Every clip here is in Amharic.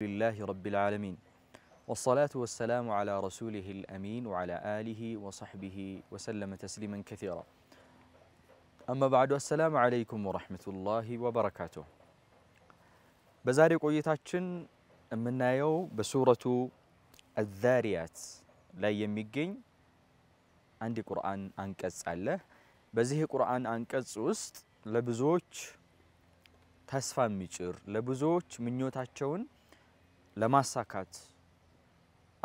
لله رب العالمين والصلاة والسلام على رسوله الأمين وعلى آله وصحبه وسلم تسليما كثيرا أما بعد السلام عليكم ورحمة الله وبركاته بزاري قويتاتشن من نايو بسورة الذاريات لا يميقين عندي قرآن أنكس الله بزيه قرآن أنكس وست لبزوج ميشر لبزوج من يوتاتشون ለማሳካት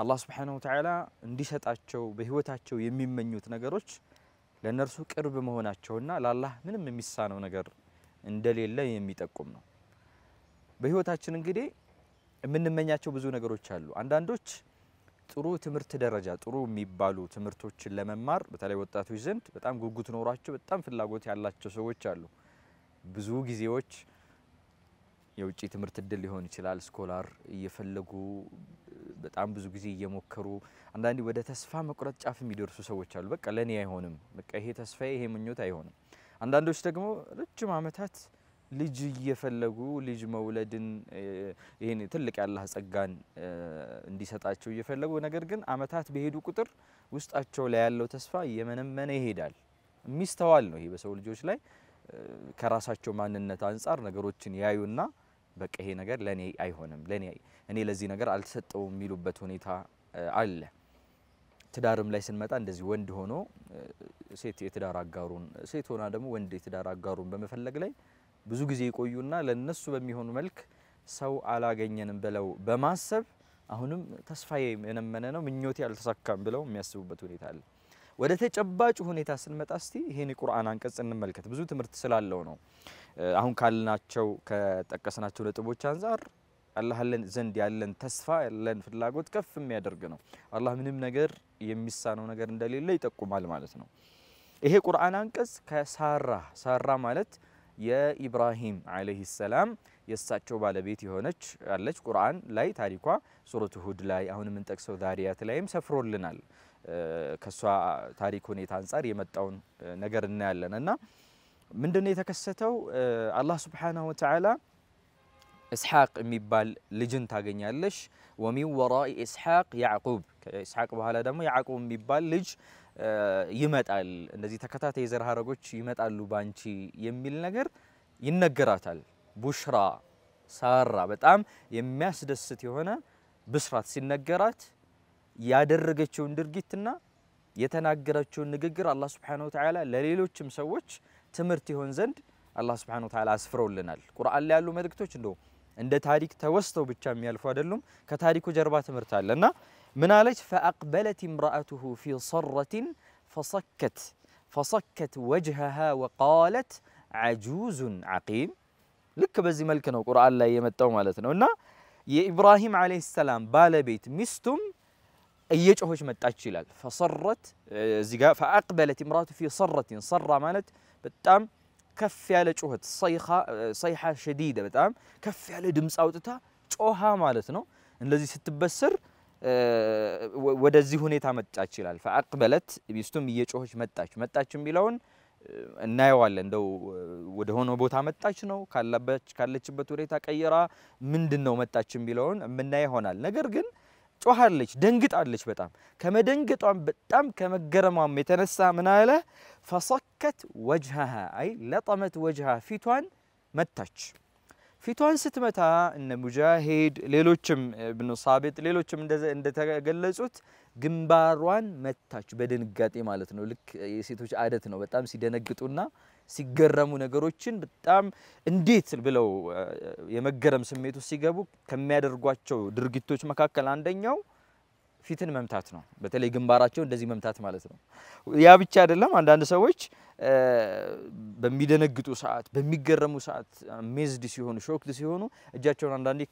አላህ ስብሓነሁ ወተዓላ እንዲሰጣቸው በህይወታቸው የሚመኙት ነገሮች ለእነርሱ ቅርብ መሆናቸውና ለአላህ ምንም የሚሳነው ነገር እንደሌለ የሚጠቁም ነው። በህይወታችን እንግዲህ የምንመኛቸው ብዙ ነገሮች አሉ። አንዳንዶች ጥሩ ትምህርት ደረጃ ጥሩ የሚባሉ ትምህርቶችን ለመማር በተለይ ወጣቶች ዘንድ በጣም ጉጉት ኖሯቸው በጣም ፍላጎት ያላቸው ሰዎች አሉ። ብዙ ጊዜዎች የውጭ ትምህርት እድል ሊሆን ይችላል። ስኮላር እየፈለጉ በጣም ብዙ ጊዜ እየሞከሩ አንዳንዴ ወደ ተስፋ መቁረጥ ጫፍ የሚደርሱ ሰዎች አሉ። በቃ ለእኔ አይሆንም፣ በቃ ይሄ ተስፋዬ ይሄ ምኞት አይሆንም። አንዳንዶች ደግሞ ረጅም ዓመታት ልጅ እየፈለጉ ልጅ መውለድን ይህን ትልቅ ያላህ ጸጋን እንዲሰጣቸው እየፈለጉ ነገር ግን ዓመታት በሄዱ ቁጥር ውስጣቸው ላይ ያለው ተስፋ እየመነመነ ይሄዳል። የሚስተዋል ነው ይሄ በሰው ልጆች ላይ ከራሳቸው ማንነት አንጻር ነገሮችን ያዩና በቃ ይሄ ነገር ለእኔ አይሆንም፣ ለእኔ እኔ ለዚህ ነገር አልተሰጠውም የሚሉበት ሁኔታ አለ። ትዳርም ላይ ስንመጣ እንደዚህ ወንድ ሆኖ ሴት የትዳር አጋሩን ሴት ሆና ደግሞ ወንድ የትዳር አጋሩን በመፈለግ ላይ ብዙ ጊዜ ይቆዩና ለነሱ በሚሆኑ መልክ ሰው አላገኘንም ብለው በማሰብ አሁንም ተስፋዬ የነመነ ነው ምኞቴ አልተሳካም ብለው የሚያስቡበት ሁኔታ አለ። ወደ ተጨባጭ ሁኔታ ስንመጣ እስቲ ይህን የቁርአን አንቀጽ እንመልከት። ብዙ ትምህርት ስላለው ነው። አሁን ካልናቸው ከጠቀስናቸው ነጥቦች አንጻር አላህ ዘንድ ያለን ተስፋ ያለን ፍላጎት ከፍ የሚያደርግ ነው። አላህ ምንም ነገር የሚሳነው ነገር እንደሌለ ይጠቁማል ማለት ነው። ይሄ ቁርአን አንቀጽ ከሳራ ሳራ ማለት የኢብራሂም አለይሂ ሰላም የእሳቸው ባለቤት የሆነች አለች። ቁርአን ላይ ታሪኳ ሱረቱ ሁድ ላይ አሁን የምንጠቅሰው ዛሪያት ላይም ሰፍሮልናል። ከእሷ ታሪክ ሁኔታ አንጻር የመጣውን ነገር እናያለን እና ምንድነው የተከሰተው? አላህ ሱብሓነሁ ወተዓላ እስሐቅ የሚባል ልጅን ታገኛለሽ። ወሚን ወራኢ እስሐቅ ያዕቁብ፣ ከእስሐቅ በኋላ ደግሞ ያዕቁብ የሚባል ልጅ ይመጣል፣ እንደዚህ ተከታታይ የዘር ሀረጎች ይመጣሉ ባንቺ የሚል ነገር ይነገራታል። ቡሽራ ሳራ፣ በጣም የሚያስደስት የሆነ ብስራት ሲነገራት ያደረገችውን ድርጊትና የተናገረችውን ንግግር አላህ ሱብሓነሁ ወተዓላ ለሌሎችም ሰዎች ትምህርት ይሆን ዘንድ አላህ ስብሓነ ወተዓላ አስፍሮልናል። ቁርአን ላይ ያሉ መልእክቶች እንደው እንደ ታሪክ ተወስተው ብቻ የሚያልፉ አይደሉም። ከታሪኩ ጀርባ ትምህርት አለ እና ምን አለች? ፈአቅበለት እምራአቱሁ ፊ ሰረትን ፈሰከት ፈሰከት ወጅሀሃ ወቃለት አጁዙን አቂም። ልክ በዚህ መልክ ነው ቁርአን ላይ የመጣው ማለት ነው እና የኢብራሂም ዓለይሂ ሰላም ባለቤት ሚስቱም እየጮኸች መጣች ይላል። ፈሰረት እዚህ ጋር ፈአቅበለት እምራቱ ፊ ሰረትን ሰራ ማለት በጣም ከፍ ያለ ጩኸት ሰይሓ ሸዲደ በጣም ከፍ ያለ ድምፅ አውጥታ ጮሃ ማለት ነው። እንደዚህ ስትበስር ወደዚህ ሁኔታ መጣች ይላል። ፈአቅበለት ሚስቱም እየጮኸች መጣች። መጣች የሚለውን እናየዋለን። እንደው ወደ ሆነ ቦታ መጣች ነው ካለችበት ሁኔታ ቀይራ ምንድን ነው መጣች የሚለውን የምናይ ይሆናል። ነገር ግን ጮሃለች፣ ደንግጣለች። በጣም ከመደንገጧም በጣም ከመገረሟም የተነሳ ምን አለ ፈሰከት ወጅሃሃ አይ ለጠመት ወጅሃ ፊቷን መታች። ፊቷን ስትመታ እነ ሙጃሂድ ሌሎችም እብኑ ሳቢጥ ሌሎችም እንደተገለጹት ግንባሯን መታች፣ በድንጋጤ ማለት ነው። ልክ የሴቶች አደት ነው። በጣም ሲደነግጡና ሲገረሙ ነገሮችን በጣም እንዴት ብለው የመገረም ስሜት ውስጥ ሲገቡ ከሚያደርጓቸው ድርጊቶች መካከል አንደኛው ፊትን መምታት ነው። በተለይ ግንባራቸው እንደዚህ መምታት ማለት ነው። ያ ብቻ አይደለም። አንዳንድ ሰዎች በሚደነግጡ ሰዓት፣ በሚገረሙ ሰዓት ሜዝድ ሲሆኑ፣ ሾክድ ሲሆኑ እጃቸውን አንዳንዴ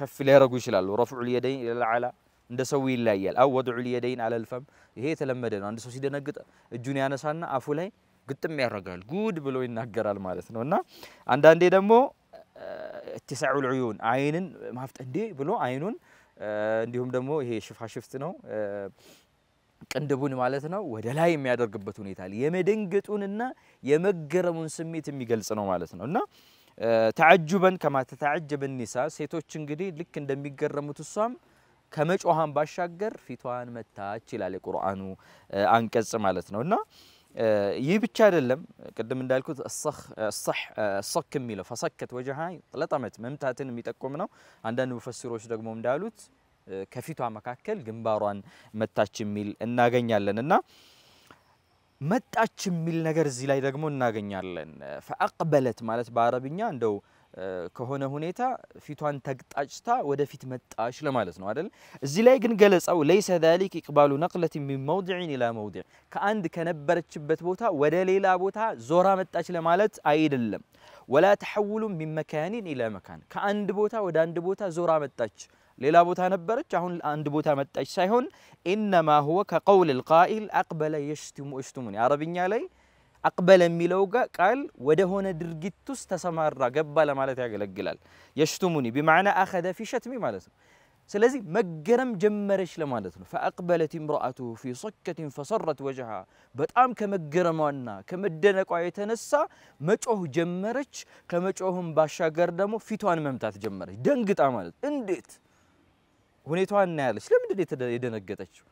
ከፍ ሊያደርጉ ይችላሉ። ረፍዑ ልየደይን ለላዓላ እንደ ሰው ይለያያል። አው ልየደይን አለልፈም ይሄ የተለመደ ነው። አንድ ሰው ሲደነግጥ እጁን ያነሳና አፉ ላይ ግጥም ያደርጋል፣ ጉድ ብሎ ይናገራል ማለት ነው። እና አንዳንዴ ደግሞ እትሳዑል ዑዩን አይንን ማፍጠ እንዴ ብሎ አይኑን እንዲሁም ደግሞ ይሄ ሽፋሽፍት ነው ቅንድቡን ማለት ነው ወደ ላይ የሚያደርግበት ሁኔታ የመደንገጡንና የመገረሙን ስሜት የሚገልጽ ነው ማለት ነው እና ተዓጅበን ከማ ተተዓጀበ ኒሳ ሴቶች እንግዲህ ልክ እንደሚገረሙት እሷም ከመጮሃን ባሻገር ፊቷን መታች ይላል የቁርአኑ አንቀጽ ማለት ነው እና ይህ ብቻ አይደለም። ቅድም እንዳልኩት ሶክ የሚለው ፈሰከት ወጀሃ ለጠመት መምታትን የሚጠቁም ነው። አንዳንድ ሙፈሲሮች ደግሞ እንዳሉት ከፊቷ መካከል ግንባሯን መታች የሚል እናገኛለን እና መጣች የሚል ነገር እዚህ ላይ ደግሞ እናገኛለን። ፈአቅበለት ማለት በአረብኛ እንደው ከሆነ ሁኔታ ፊቷን ተግጣጭታ ወደፊት መጣሽ ለማለት ነው አይደል? እዚህ ላይ ግን ገለጻው ለይሰ ذلك ኢቅባሉ ነቅለት ሚን መውዲዕን ኢላ መውዲዕ ከአንድ ከነበረችበት ቦታ ወደ ሌላ ቦታ ዞራ መጣች ለማለት አይደለም። ወላ ተሐውሉ ሚን መካኒን ኢላ መካን ከአንድ ቦታ ወደ አንድ ቦታ ዞራ መጣች ሌላ ቦታ ነበረች፣ አሁን አንድ ቦታ መጣች ሳይሆን ኢነማ ሁወ ከቀውል ልቃኢል አቅበለ የሽቱሙኒ አረብኛ ላይ አቅበለ የሚለው ቃል ወደ ሆነ ድርጊት ውስጥ ተሰማራ ገባ ለማለት ያገለግላል። የሽቱሙኒ ቢማዕና አኸደ ፊ ሸትሚ ማለት ነው። ስለዚህ መገረም ጀመረች ለማለት ነው። ፈአቅበለት እምራአቱ ፊ ሰከትን ፈሰረት ወጅሃ፣ በጣም ከመገረሟና ከመደነቋ የተነሳ መጮህ ጀመረች። ከመጮህም ባሻገር ደግሞ ፊቷን መምታት ጀመረች፣ ደንግጣ ማለት እንዴት ሁኔታዋን እናያለች። ለምንድን የደነገጠችው?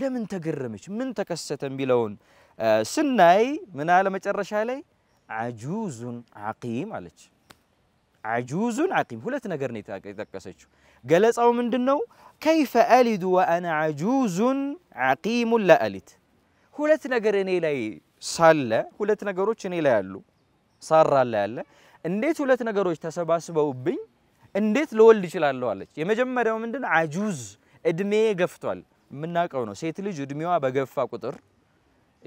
ለምን ተገረመች? ምን ተከሰተ? የሚለውን ስናይ ምን አለ መጨረሻ ላይ አጁዙን አቂም አለች። አጁዙን አቂም ሁለት ነገር ነው የጠቀሰችው። ገለጻው ምንድን ነው? ከይፈ አሊዱ ወአነ አጁዙን አቂሙን ላአሊት። ሁለት ነገር እኔ ላይ ሳለ ሁለት ነገሮች እኔ ላይ አሉ፣ ሳራ ያለ እንዴት ሁለት ነገሮች ተሰባስበውብኝ እንዴት ልወልድ እችላለሁ አለች። የመጀመሪያው ምንድን አጁዝ እድሜ ገፍቷል። የምናውቀው ነው ሴት ልጅ እድሜዋ በገፋ ቁጥር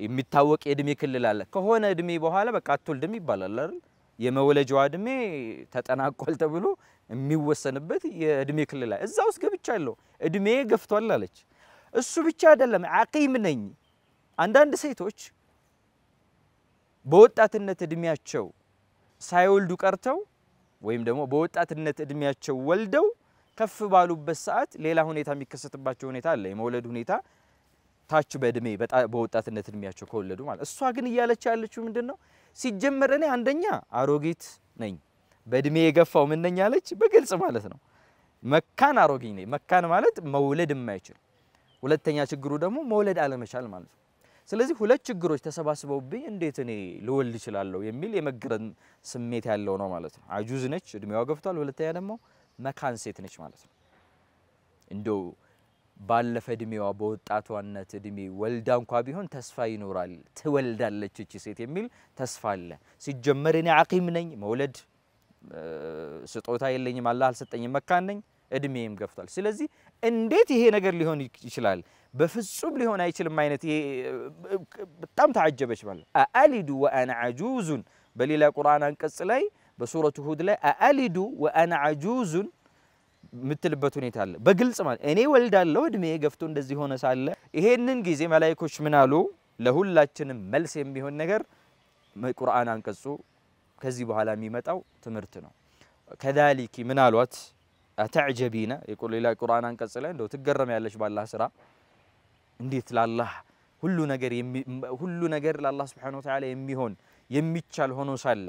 የሚታወቅ የእድሜ ክልል አለ። ከሆነ እድሜ በኋላ በቃ አትወልድም ይባላል አይደል? የመወለጃዋ እድሜ ተጠናቋል ተብሎ የሚወሰንበት የእድሜ ክልል አለ። እዛ ውስጥ ገብቻለሁ፣ እድሜ ገፍቷል አለች። እሱ ብቻ አይደለም፣ አቂም ነኝ። አንዳንድ ሴቶች በወጣትነት እድሜያቸው ሳይወልዱ ቀርተው ወይም ደግሞ በወጣትነት እድሜያቸው ወልደው ከፍ ባሉበት ሰዓት ሌላ ሁኔታ የሚከሰትባቸው ሁኔታ አለ። የመውለድ ሁኔታ ታች በእድሜ በወጣትነት እድሜያቸው ከወለዱ ማለት እሷ ግን እያለች ያለችው ምንድን ነው? ሲጀመር እኔ አንደኛ አሮጊት ነኝ፣ በእድሜ የገፋው ምነኛ ነኝ አለች። በግልጽ ማለት ነው። መካን አሮጊት ነኝ። መካን ማለት መውለድ የማይችል ሁለተኛ ችግሩ ደግሞ መውለድ አለመቻል ማለት ነው። ስለዚህ ሁለት ችግሮች ተሰባስበውብኝ እንዴት እኔ ልወልድ እችላለሁ የሚል የመገረም ስሜት ያለው ነው ማለት ነው። አጁዝ ነች፣ እድሜዋ ገፍቷል። ሁለተኛ ደግሞ መካን ሴት ነች ማለት ነው። እንደው ባለፈ እድሜዋ በወጣቷነት እድሜ ወልዳ እንኳ ቢሆን ተስፋ ይኖራል። ትወልዳለች እቺ ሴት የሚል ተስፋ አለ። ሲጀመር እኔ አቂም ነኝ፣ መውለድ ስጦታ የለኝም፣ አላህ አልሰጠኝም፣ መካን ነኝ፣ እድሜም ገፍቷል። ስለዚህ እንዴት ይሄ ነገር ሊሆን ይችላል? በፍጹም ሊሆን አይችልም አይነት ይሄ በጣም ተዓጀበች ማለት አአሊዱ ወአና አጁዙን በሌላ ቁርአን አንቀጽ ላይ በሱረቱ ሁድ ላይ አአሊዱ ወአና አጁዙን የምትልበት ሁኔታ አለ። በግልጽ ማለት እኔ ወልዳለሁ እድሜ ገፍቶ እንደዚህ ሆነ ሳለ ይሄንን ጊዜ መላይኮች ምን አሉ? ለሁላችንም መልስ የሚሆን ነገር ቁርአን አንቀጹ ከዚህ በኋላ የሚመጣው ትምህርት ነው። ከዛሊኪ ምን አሏት? አተዕጀቢነ ሌላ ቁርአን አንቀጽ ላይ እንደው ትገረም ያለች ባላህ ስራ እንዴት ላላህ ሁሉ ነገር ሁሉ ነገር ለአላህ ሱብሓነሁ ወተዓላ የሚሆን የሚቻል ሆኖ ሳለ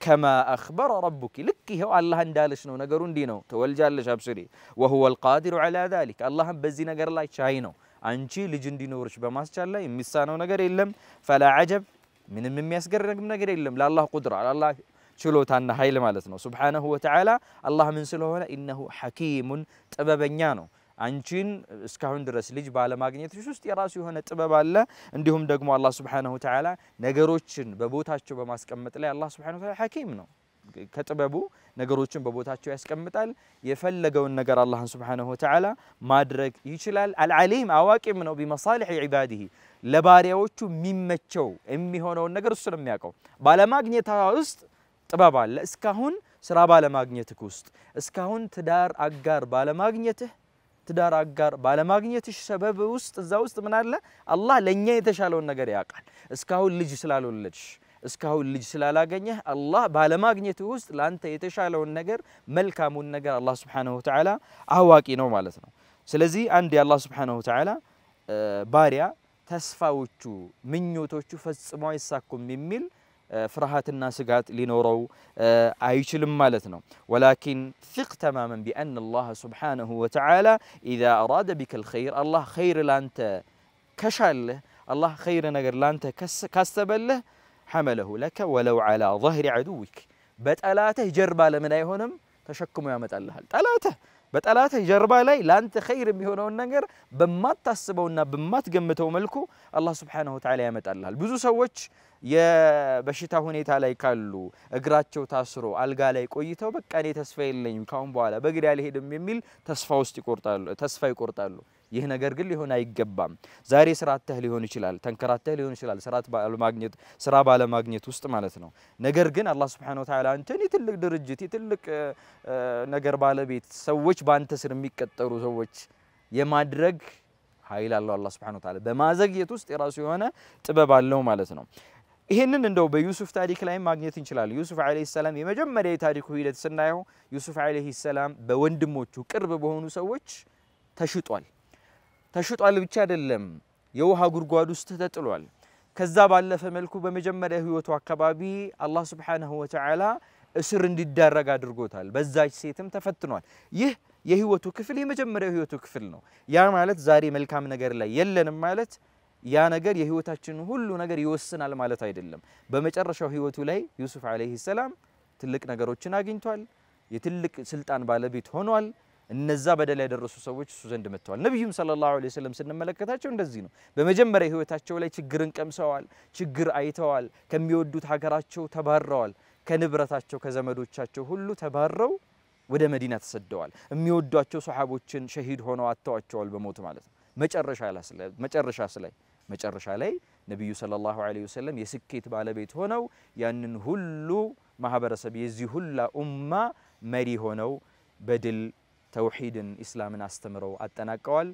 كما أخبر ربك لك هو الله اندال شنو نقر دينو تولجا أبصري وهو القادر على ذلك الله بزي نقر لا شاينو أنشي لجن دينو رشبه ما سجال لي مسانو إلم فلا عجب من من يسقر نقر إلم لا الله قدرة على الله شلو تانا هاي سبحانه وتعالى الله من سلوه إنه حكيم تببنيانو አንቺን እስካሁን ድረስ ልጅ ባለማግኘትሽ ውስጥ የራሱ የሆነ ጥበብ አለ። እንዲሁም ደግሞ አላህ ሱብሓነሁ ወተዓላ ነገሮችን በቦታቸው በማስቀመጥ ላይ አላህ ሱብሓነሁ ወተዓላ ሐኪም ነው። ከጥበቡ ነገሮችን በቦታቸው ያስቀምጣል። የፈለገውን ነገር አላህን ሱብሓነሁ ወተዓላ ማድረግ ይችላል። አልዓሊም አዋቂም ነው። ቢመሳሊሕ ዒባዲሂ ለባሪያዎቹ የሚመቸው የሚሆነውን ነገር እሱ ነው የሚያውቀው። ባለማግኘታ ውስጥ ጥበብ አለ። እስካሁን ስራ ባለማግኘትህ ውስጥ እስካሁን ትዳር አጋር ባለማግኘትህ ዳር አጋር ባለማግኘትሽ ሰበብ ውስጥ እዛ ውስጥ ምን አለ? አላህ ለእኛ የተሻለውን ነገር ያውቃል። እስካሁን ልጅ ስላልወለድሽ እስካሁን ልጅ ስላላገኘህ አላህ ባለማግኘት ውስጥ ለአንተ የተሻለውን ነገር መልካሙን ነገር አላህ ስብሓነሁ ወተዓላ አዋቂ ነው ማለት ነው። ስለዚህ አንድ የአላህ ስብሓነሁ ወተዓላ ባሪያ ተስፋዎቹ ምኞቶቹ ፈጽሞ አይሳኩም የሚል ፍርሃትና ስጋት ሊኖረው አይችልም ማለት ነው። ولكن ثق تماما بأن الله سبحانه وتعالى إذا أراد بك الخير الله خير لانت كشاله الله خير نجر لانت كاستبله حمله لك ولو على ظهر عدوك بتألاته جربال من أيهونم تشكم يا متألهل تألاته በጠላትህ ጀርባ ላይ ለአንተ ኸይር የሚሆነውን ነገር በማታስበውና በማትገምተው መልኩ አላህ ስብሓነሁ ወተዓላ ያመጣልሃል። ብዙ ሰዎች የበሽታ ሁኔታ ላይ ካሉ እግራቸው ታስሮ አልጋ ላይ ቆይተው በቃ እኔ ተስፋ የለኝም ካሁን በኋላ በግድ አልሄድም የሚል ተስፋ ውስጥ ይቆርጣሉ ተስፋ ይቆርጣሉ። ይህ ነገር ግን ሊሆን አይገባም። ዛሬ ስራ አጥተህ ሊሆን ይችላል፣ ተንከራተህ ሊሆን ይችላል፣ ስራ ባለማግኘት ውስጥ ማለት ነው። ነገር ግን አላህ ሱብሓነሁ ወተዓላ አንተን የትልቅ ድርጅት የትልቅ ነገር ባለቤት ሰዎች በአንተ ስር የሚቀጠሩ ሰዎች የማድረግ ኃይል አለው አላህ ሱብሓነሁ ወተዓላ። በማዘግየት ውስጥ የራሱ የሆነ ጥበብ አለው ማለት ነው። ይህንን እንደው በዩሱፍ ታሪክ ላይ ማግኘት እንችላለን። ዩሱፍ አለይሂ ሰላም የመጀመሪያ የታሪኩ ሂደት ስናየው ዩሱፍ አለይሂ ሰላም በወንድሞቹ ቅርብ በሆኑ ሰዎች ተሽጧል። ተሽጧል ብቻ አይደለም፣ የውሃ ጉድጓድ ውስጥ ተጥሏል። ከዛ ባለፈ መልኩ በመጀመሪያ ህይወቱ አካባቢ አላህ ሱብሓነሁ ወተዓላ እስር እንዲዳረግ አድርጎታል። በዛች ሴትም ተፈትኗል። ይህ የህይወቱ ክፍል የመጀመሪያው ህይወቱ ክፍል ነው። ያ ማለት ዛሬ መልካም ነገር ላይ የለንም ማለት ያ ነገር የህይወታችንን ሁሉ ነገር ይወስናል ማለት አይደለም። በመጨረሻው ህይወቱ ላይ ዩሱፍ ዓለይሂ ሰላም ትልቅ ነገሮችን አግኝቷል። የትልቅ ስልጣን ባለቤት ሆኗል። እነዛ በደል ያደረሱ ሰዎች እሱ ዘንድ መጥተዋል። ነቢዩም ሰለላሁ ዐለይሂ ወሰለም ስንመለከታቸው እንደዚህ ነው። በመጀመሪያ ህይወታቸው ላይ ችግርን ቀምሰዋል፣ ችግር አይተዋል፣ ከሚወዱት ሀገራቸው ተባረዋል፣ ከንብረታቸው ከዘመዶቻቸው ሁሉ ተባረው ወደ መዲና ተሰደዋል። የሚወዷቸው ሰሓቦችን ሸሂድ ሆነው አጥተዋቸዋል በሞት ማለት ነው። መጨረሻ ላይ መጨረሻ ላይ ነቢዩ ሰለላሁ ዐለይሂ ወሰለም የስኬት ባለቤት ሆነው ያንን ሁሉ ማህበረሰብ የዚህ ሁላ ኡማ መሪ ሆነው በድል ተውሂድን ኢስላምን አስተምረው አጠናቀዋል።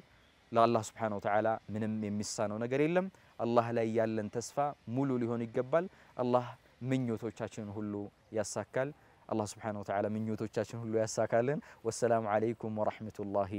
ለአላህ ስብሓነሁ ወተዓላ ምንም የሚሳነው ነገር የለም። አላህ ላይ ያለን ተስፋ ሙሉ ሊሆን ይገባል። አላህ ምኞቶቻችንን ሁሉ ያሳካል። አላህ ስብሓነሁ ወተዓላ ምኞቶቻችን ሁሉ ያሳካልን። ወሰላሙ ዓለይኩም ወረሕመቱላሂ